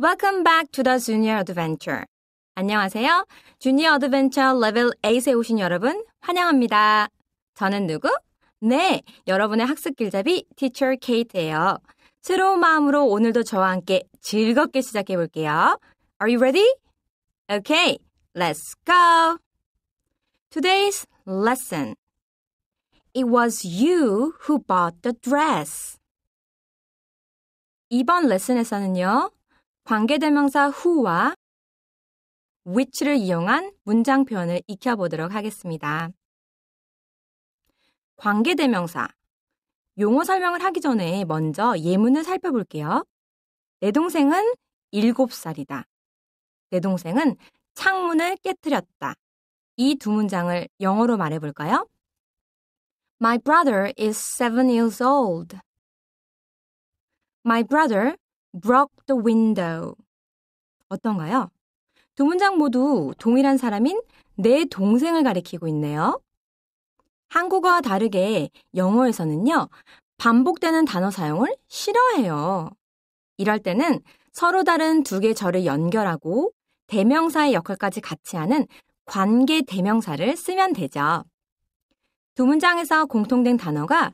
Welcome back to the Junior Adventure. 안녕하세요. 주니어 어드벤처 레벨 8에 오신 여러분 환영합니다. 저는 누구? 네, 여러분의 학습 길잡이 티처 케이트예요. 새로운 마음으로 오늘도 저와 함께 즐겁게 시작해 볼게요. Are you ready? Okay, let's go. Today's lesson. It was you who bought the dress. 이번 레슨에서는요. 관계대명사 who와 which를 이용한 문장 표현을 익혀보도록 하겠습니다. 관계대명사. 용어 설명을 하기 전에 먼저 예문을 살펴볼게요. 내 동생은 7살이다. 내 동생은 창문을 깨뜨렸다. 이 두 문장을 영어로 말해볼까요? My brother is seven years old. My brother broke the window. 어떤가요? 두 문장 모두 동일한 사람인 내 동생을 가리키고 있네요. 한국어와 다르게 영어에서는요, 반복되는 단어 사용을 싫어해요. 이럴 때는 서로 다른 두개의 절을 연결하고 대명사의 역할까지 같이 하는 관계 대명사를 쓰면 되죠. 두 문장에서 공통된 단어가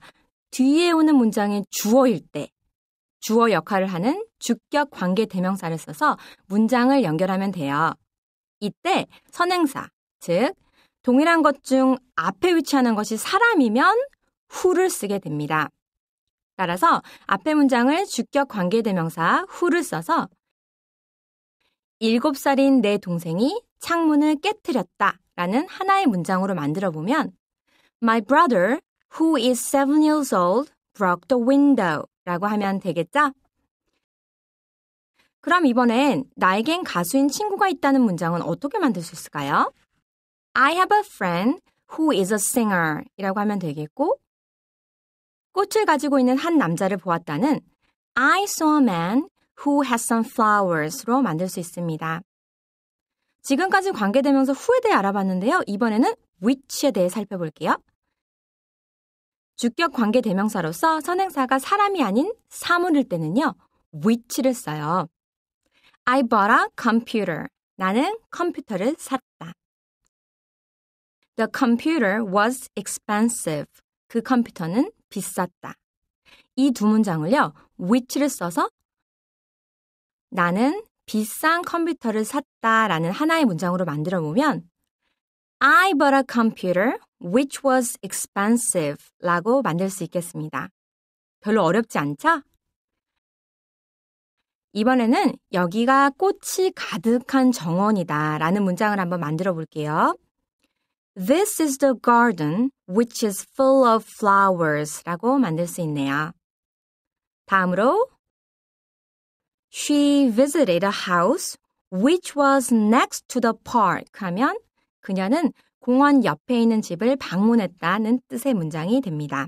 뒤에 오는 문장의 주어일 때 주어 역할을 하는 주격 관계 대명사를 써서 문장을 연결하면 돼요. 이때 선행사, 즉 동일한 것 중 앞에 위치하는 것이 사람이면 후를 쓰게 됩니다. 따라서 앞의 문장을 주격 관계 대명사 후를 써서 7살인 내 동생이 창문을 깨뜨렸다 라는 하나의 문장으로 만들어 보면 My brother who is seven years old broke the window 라고 하면 되겠죠? 그럼 이번엔 나에겐 가수인 친구가 있다는 문장은 어떻게 만들 수 있을까요? I have a friend who is a singer 이라고 하면 되겠고, 꽃을 가지고 있는 한 남자를 보았다는 I saw a man who has some flowers로 만들 수 있습니다. 지금까지 관계대명사 who에 대해 알아봤는데요. 이번에는 which에 대해 살펴볼게요. 주격 관계대명사로서 선행사가 사람이 아닌 사물일 때는요. which를 써요. I bought a computer. 나는 컴퓨터를 샀다. The computer was expensive. 그 컴퓨터는 비쌌다. 이 두 문장을요, which를 써서 나는 비싼 컴퓨터를 샀다 라는 하나의 문장으로 만들어 보면 I bought a computer which was expensive 라고 만들 수 있겠습니다. 별로 어렵지 않죠? 이번에는 여기가 꽃이 가득한 정원이다 라는 문장을 한번 만들어 볼게요. This is the garden which is full of flowers 라고 만들 수 있네요. 다음으로 She visited a house which was next to the park 하면 그녀는 공원 옆에 있는 집을 방문했다는 뜻의 문장이 됩니다.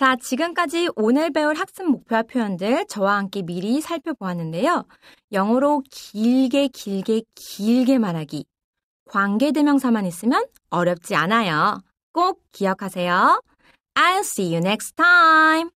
자, 지금까지 오늘 배울 학습 목표와 표현들 저와 함께 미리 살펴보았는데요. 영어로 길게 길게 길게 말하기. 관계대명사만 있으면 어렵지 않아요. 꼭 기억하세요. I'll see you next time.